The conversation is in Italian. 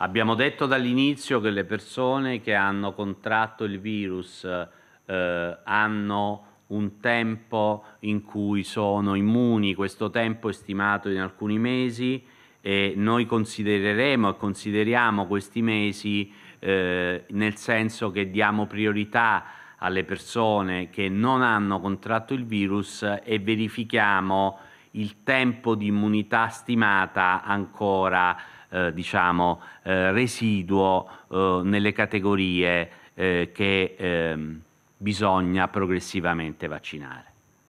Abbiamo detto dall'inizio che le persone che hanno contratto il virus eh, hanno un tempo in cui sono immuni, questo tempo è stimato in alcuni mesi e noi considereremo e consideriamo questi mesi eh, nel senso che diamo priorità alle persone che non hanno contratto il virus e verifichiamo il tempo di immunità stimata ancora eh, diciamo, eh, residuo eh, nelle categorie eh, che ehm, bisogna progressivamente vaccinare.